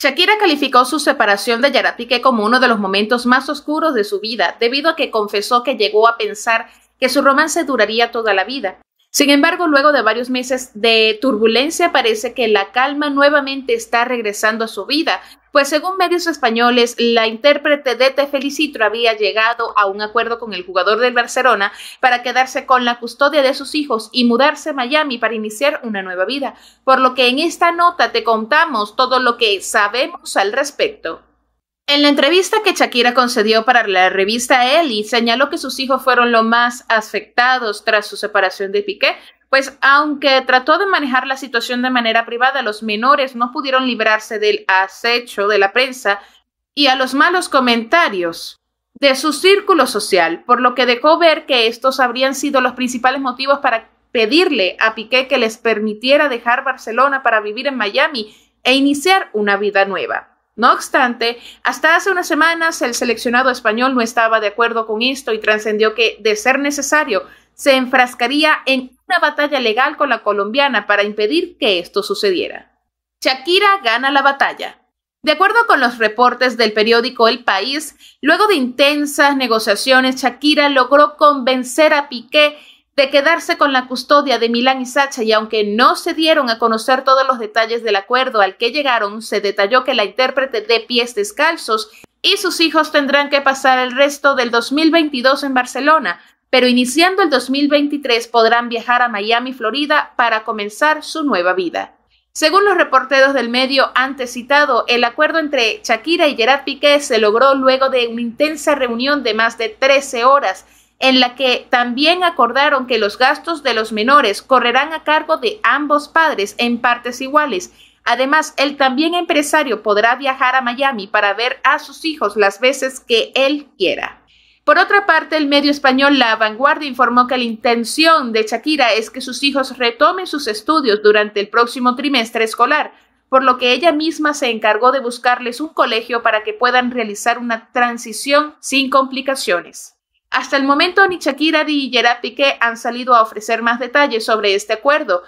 Shakira calificó su separación de Yaratique como uno de los momentos más oscuros de su vida, debido a que confesó que llegó a pensar que su romance duraría toda la vida. Sin embargo, luego de varios meses de turbulencia, parece que la calma nuevamente está regresando a su vida, pues según medios españoles, la intérprete de Te Felicito había llegado a un acuerdo con el jugador del Barcelona para quedarse con la custodia de sus hijos y mudarse a Miami para iniciar una nueva vida, por lo que en esta nota te contamos todo lo que sabemos al respecto. En la entrevista que Shakira concedió para la revista Ellie, señaló que sus hijos fueron los más afectados tras su separación de Piqué, pues aunque trató de manejar la situación de manera privada, los menores no pudieron librarse del acecho de la prensa y a los malos comentarios de su círculo social, por lo que dejó ver que estos habrían sido los principales motivos para pedirle a Piqué que les permitiera dejar Barcelona para vivir en Miami e iniciar una vida nueva. No obstante, hasta hace unas semanas el seleccionado español no estaba de acuerdo con esto y trascendió que, de ser necesario, se enfrascaría en una batalla legal con la colombiana para impedir que esto sucediera. Shakira gana la batalla. De acuerdo con los reportes del periódico El País, luego de intensas negociaciones, Shakira logró convencer a Piqué de quedarse con la custodia de Milán y Sacha y aunque no se dieron a conocer todos los detalles del acuerdo al que llegaron, se detalló que la intérprete de pies descalzos y sus hijos tendrán que pasar el resto del 2022 en Barcelona, pero iniciando el 2023 podrán viajar a Miami, Florida, para comenzar su nueva vida. Según los reporteros del medio antes citado, el acuerdo entre Shakira y Gerard Piqué se logró luego de una intensa reunión de más de 13 horas en la que también acordaron que los gastos de los menores correrán a cargo de ambos padres en partes iguales. Además, el también empresario podrá viajar a Miami para ver a sus hijos las veces que él quiera. Por otra parte, el medio español La Vanguardia informó que la intención de Shakira es que sus hijos retomen sus estudios durante el próximo trimestre escolar, por lo que ella misma se encargó de buscarles un colegio para que puedan realizar una transición sin complicaciones. Hasta el momento, ni Shakira ni Gerard Piqué han salido a ofrecer más detalles sobre este acuerdo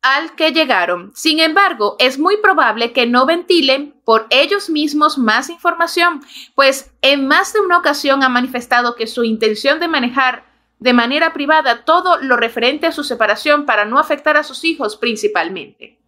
al que llegaron. Sin embargo, es muy probable que no ventilen por ellos mismos más información, pues en más de una ocasión ha manifestado que su intención de manejar de manera privada todo lo referente a su separación para no afectar a sus hijos principalmente.